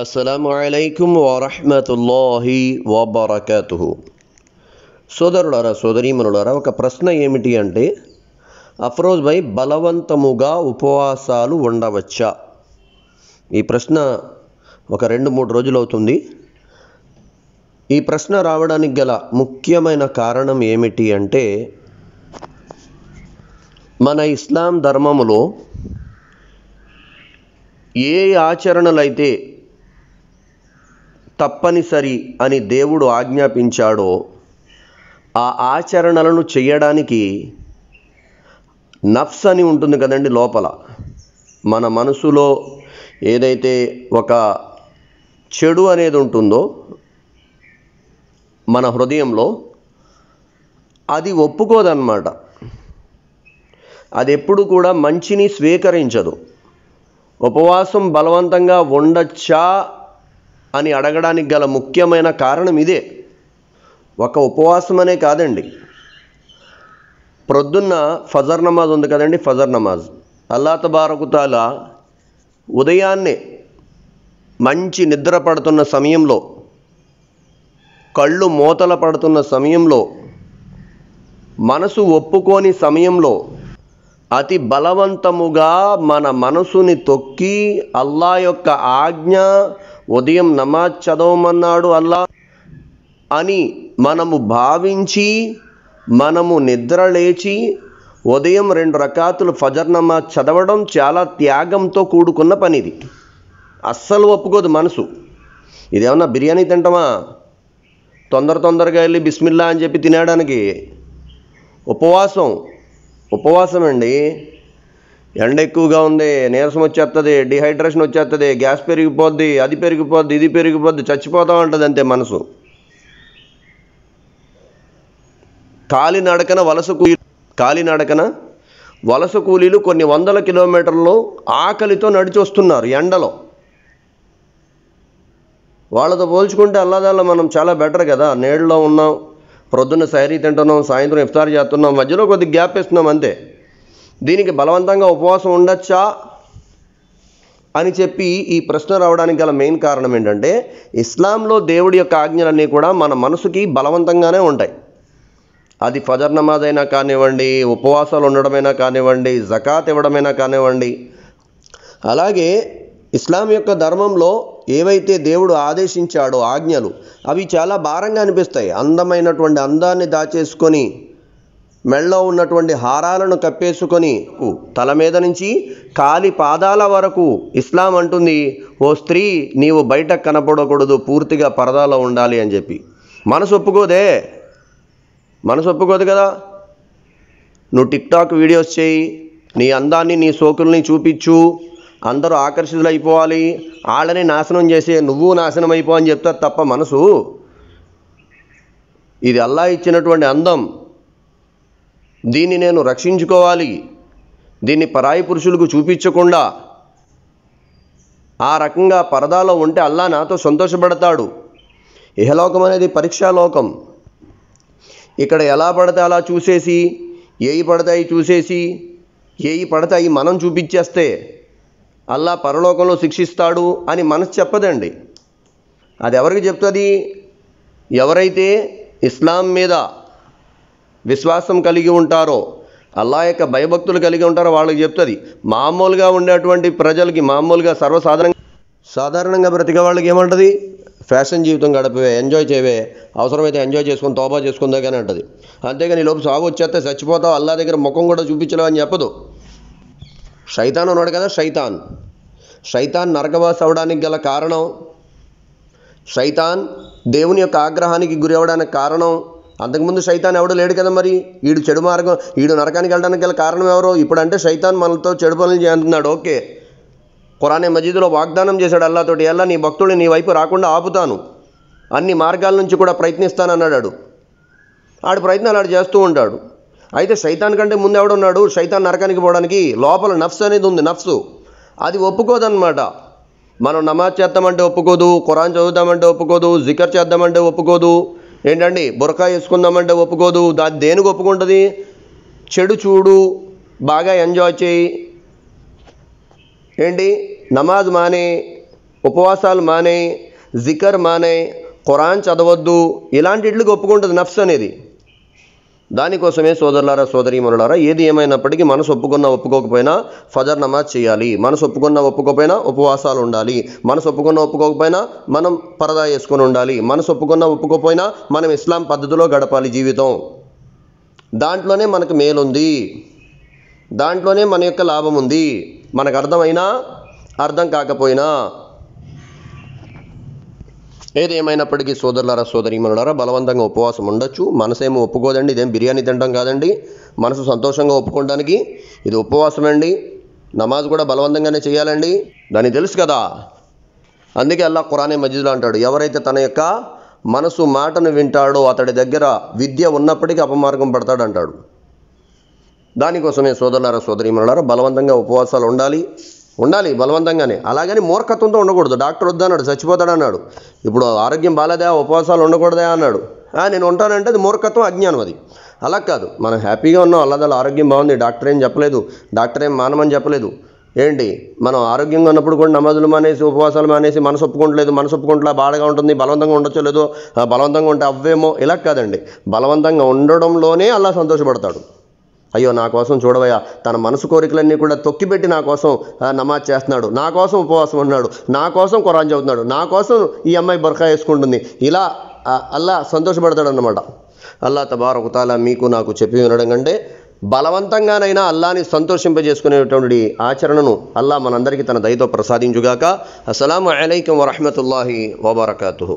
అస్సలము అలైకుం వరహమతుల్లాహి వబర్కతు సోదరి సోదరీమనులరా ఒక ప్రశ్న ఏమిటి అంటే అఫ్రోజ్ భై బలవంతముగా ఉపవాసాలు ఉండవచ్చా ఈ ప్రశ్న ఒక రెండు మూడు రోజులు అవుతుంది ఈ ప్రశ్న రావడానికి గల ముఖ్యమైన కారణం ఏమిటి అంటే మన ఇస్లాం ధర్మములో ఏ ఆచరణలైతే తప్పనిసరి అని దేవుడు ఆజ్ఞాపించాడో ఆ ఆచరణలను చేయడానికి నఫ్స్ అని ఉంటుంది కదండి లోపల మన మనసులో ఏదైతే ఒక చెడు అనేది ఉంటుందో మన హృదయంలో అది ఒప్పుకోదన్నమాట అది ఎప్పుడు కూడా మంచిని స్వీకరించదు ఉపవాసం బలవంతంగా ఉండొచ్చా అని అడగడానికి గల ముఖ్యమైన కారణం ఇదే ఒక ఉపవాసం అనే కాదండి ప్రొద్దున్న ఫజర్ నమాజ్ ఉంది కదండి ఫజర్ నమాజ్ అల్లా తబారకుతాల ఉదయాన్నే మంచి నిద్ర పడుతున్న సమయంలో కళ్ళు మూతల పడుతున్న సమయంలో మనసు ఒప్పుకోని సమయంలో అతి బలవంతముగా మన మనసుని తొక్కి అల్లా యొక్క ఆజ్ఞ ఉదయం నమాజ్ చదవమన్నాడు అల్లా అని మనము భావించి మనము నిద్ర లేచి ఉదయం రెండు రకాతులు ఫజర్ నమాజ్ చదవడం చాలా త్యాగంతో కూడుకున్న పనిది అస్సలు ఒప్పుకోదు మనసు ఇదేమన్నా బిర్యానీ తింటామా తొందర తొందరగా వెళ్ళి బిస్మిల్లా అని చెప్పి తినడానికి ఉపవాసం ఉపవాసం అండి ఎండ ఎక్కువగా ఉంది నీరసం వచ్చేస్తుంది డిహైడ్రేషన్ వచ్చేస్తుంది గ్యాస్ పెరిగిపోద్ది అది పెరిగిపోద్ది ఇది పెరిగిపోద్ది చచ్చిపోతా ఉంటుంది అంతే మనసు కాలినడకన వలస కూలి కాలినడకన వలస కూలీలు కొన్ని వందల కిలోమీటర్లు ఆకలితో నడిచి వస్తున్నారు ఎండలో వాళ్ళతో పోల్చుకుంటే అల్లాదల్లా మనం చాలా బెటర్ కదా నీళ్ళలో ఉన్నాం ప్రొద్దున్న శారీ తింటున్నాం సాయంత్రం ఇఫ్తార్ చేస్తున్నాం మధ్యలో కొద్దిగా గ్యాప్ వేస్తున్నాం అంతే దీనికి బలవంతంగా ఉపవాసం ఉండొచ్చా అని చెప్పి ఈ ప్రశ్న రావడానికి గల మెయిన్ కారణం ఏంటంటే ఇస్లాంలో దేవుడి యొక్క ఆజ్ఞలన్నీ కూడా మన మనసుకి బలవంతంగానే ఉంటాయి అది ఫజర్ నమాజ్ అయినా కానివ్వండి ఉపవాసాలు ఉండడమైనా కానివ్వండి జకాత్ ఇవ్వడమైనా కానివ్వండి అలాగే ఇస్లాం యొక్క ధర్మంలో ఏవైతే దేవుడు ఆదేశించాడో ఆజ్ఞలు అవి చాలా భారంగా అనిపిస్తాయి అందమైనటువంటి అందాన్ని దాచేసుకొని మెళ్ళలో ఉన్నటువంటి హారాలను కప్పేసుకొని తల మీద నుంచి కాలి పాదాల వరకు ఇస్లాం అంటుంది ఓ స్త్రీ నీవు బయట కనపడకూడదు పూర్తిగా పరదాలో ఉండాలి అని చెప్పి మనసు ఒప్పుకోదే మనసు ఒప్పుకోదు కదా నువ్వు టిక్టాక్ వీడియోస్ చేయి నీ అందాన్ని నీ సోకుల్ని చూపించు అందరూ ఆకర్షితులైపోవాలి వాళ్ళని నాశనం చేసే నువ్వు నాశనం అయిపో అని చెప్తారు తప్ప మనసు ఇది అల్లా ఇచ్చినటువంటి అందం దీన్ని నేను రక్షించుకోవాలి దీన్ని పరాయి పురుషులకు చూపించకుండా ఆ రకంగా పరదాలో ఉంటే అల్లా నాతో సంతోషపడతాడు ఇహలోకం అనేది పరీక్షాలోకం ఇక్కడ ఎలా పడితే అలా చూసేసి ఏవి పడతాయి చూసేసి ఏవి పడతాయి మనం చూపించేస్తే అల్లా పరలోకంలో శిక్షిస్తాడు అని మనసు చెప్పదండి అది ఎవరికి చెప్తుంది ఎవరైతే ఇస్లాం మీద విశ్వాసం కలిగి ఉంటారో అల్లా యొక్క భయభక్తులు కలిగి ఉంటారో వాళ్ళకి చెప్తుంది మామూలుగా ఉండేటువంటి ప్రజలకి మామూలుగా సర్వసాధారణ సాధారణంగా బ్రతికే వాళ్ళకి ఏమంటుంది ఫ్యాషన్ జీవితం గడపవే ఎంజాయ్ చేయవే అవసరమైతే ఎంజాయ్ చేసుకుని తోబా కానీ అంటది అంతేగాని లోపు సాగు వచ్చేస్తే చచ్చిపోతావు అల్లా దగ్గర ముఖం కూడా చూపించలేవు అని చెప్పదు షైతాన్ ఉన్నాడు కదా షైతాన్ షైతాన్ నరకవాసి అవడానికి గల కారణం షైతాన్ దేవుని యొక్క ఆగ్రహానికి గురి అవడానికి కారణం అంతకుముందు శైతాన్ ఎవడు లేడు కదా మరి వీడు చెడు మార్గం వీడు నరకానికి వెళ్ళడానికి గల కారణం ఎవరో ఇప్పుడంటే శైతాన్ మనతో చెడు పనులు చేస్తున్నాడు ఓకే కురానే మజీదులో వాగ్దానం చేశాడు అల్లాతోటి అల్లా నీ భక్తుడు నీ వైపు రాకుండా ఆపుతాను అన్ని మార్గాల నుంచి కూడా ప్రయత్నిస్తానన్నాడు ఆడు ప్రయత్నాలు ఆడు చేస్తూ ఉంటాడు అయితే సైతాన్ కంటే ముందు ఎవడున్నాడు సైతాన్ నరకానికి పోవడానికి లోపల నఫ్స్ అనేది ఉంది నఫ్సు అది ఒప్పుకోదన్నమాట మనం నమాజ్ చేద్దామంటే ఒప్పుకోదు ఖురాన్ చదువుదామంటే ఒప్పుకోదు జికర్ చేద్దామంటే ఒప్పుకోదు ఏంటండి బురకా వేసుకుందామంటే ఒప్పుకోదు దాని దేనికి ఒప్పుకుంటుంది చెడు చూడు బాగా ఎంజాయ్ చేయి ఏంటి నమాజ్ మానే ఉపవాసాలు మానే జికర్ మానే ఖురాన్ చదవద్దు ఇలాంటిట్లకి ఒప్పుకుంటుంది నఫ్స్ అనేది దానికోసమే సోదరులారా మనులారా ఏది ఏమైనప్పటికీ మనసు ఒప్పుకున్నా ఒప్పుకోకపోయినా ఫజర్ నమాజ్ చేయాలి మనసు ఒప్పుకున్నా ఒప్పుకోకపోయినా ఉపవాసాలు ఉండాలి మనసు ఒప్పుకున్నా ఒప్పుకోకపోయినా మనం పరదా వేసుకొని ఉండాలి మనసు ఒప్పుకున్నా ఒప్పుకోకపోయినా మనం ఇస్లాం పద్ధతిలో గడపాలి జీవితం దాంట్లోనే మనకు మేలుంది దాంట్లోనే మన యొక్క లాభం ఉంది మనకు అర్థమైనా అర్థం కాకపోయినా ఏదేమైనప్పటికీ సోదరులారా సోదరీమనులారా బలవంతంగా ఉపవాసం ఉండొచ్చు మనసేమో ఒప్పుకోదండి ఇదేం బిర్యానీ తినడం కాదండి మనసు సంతోషంగా ఒప్పుకోవడానికి ఇది ఉపవాసం అండి నమాజ్ కూడా బలవంతంగానే చేయాలండి దాన్ని తెలుసు కదా అందుకే అల్లా ఖురానే మజిద్లో అంటాడు ఎవరైతే తన యొక్క మనసు మాటను వింటాడో అతడి దగ్గర విద్య ఉన్నప్పటికీ అపమార్గం పడతాడంటాడు దానికోసమే సోదరులారా సోదరీమనులారా బలవంతంగా ఉపవాసాలు ఉండాలి ఉండాలి బలవంతంగానే అలాగని మూర్ఖత్వంతో ఉండకూడదు డాక్టర్ వద్దన్నాడు చచ్చిపోతాడు అన్నాడు ఇప్పుడు ఆరోగ్యం బాగాలేదా ఉపవాసాలు ఉండకూడదా అన్నాడు నేను ఉంటానంటే అది మూర్ఖత్వం అజ్ఞానం అది అలా కాదు మనం హ్యాపీగా ఉన్నాం అల్లదల ఆరోగ్యం బాగుంది డాక్టర్ ఏం చెప్పలేదు డాక్టర్ ఏం మానమని చెప్పలేదు ఏంటి మనం ఆరోగ్యంగా ఉన్నప్పుడు కూడా నమాజులు మానేసి ఉపవాసాలు మానేసి మనసు ఒప్పుకుంటలేదు మనసు ఒప్పుకుంటా బాధగా ఉంటుంది బలవంతంగా ఉండొచ్చో లేదో బలవంతంగా ఉంటే అవ్వేమో ఇలా కాదండి బలవంతంగా ఉండడంలోనే అలా సంతోషపడతాడు అయ్యో నా కోసం చూడవయ్యా తన మనసు కోరికలన్నీ కూడా తొక్కిపెట్టి నా కోసం నమాజ్ చేస్తున్నాడు నా కోసం ఉపవాసం ఉన్నాడు నా కోసం ఖురాన్ చదువుతున్నాడు నా కోసం ఈ అమ్మాయి బర్ఖా వేసుకుంటుంది ఇలా అల్లా సంతోషపడతాడు అన్నమాట అల్లా తబారకుతాల మీకు నాకు చెప్పి వినడం కంటే బలవంతంగానైనా అల్లాని సంతోషింపజేసుకునేటువంటి ఆచరణను అల్లా మనందరికీ తన దయతో ప్రసాదించుగాక అస్సలం అలైకం వరహమతుల్లాహి వబర్కతు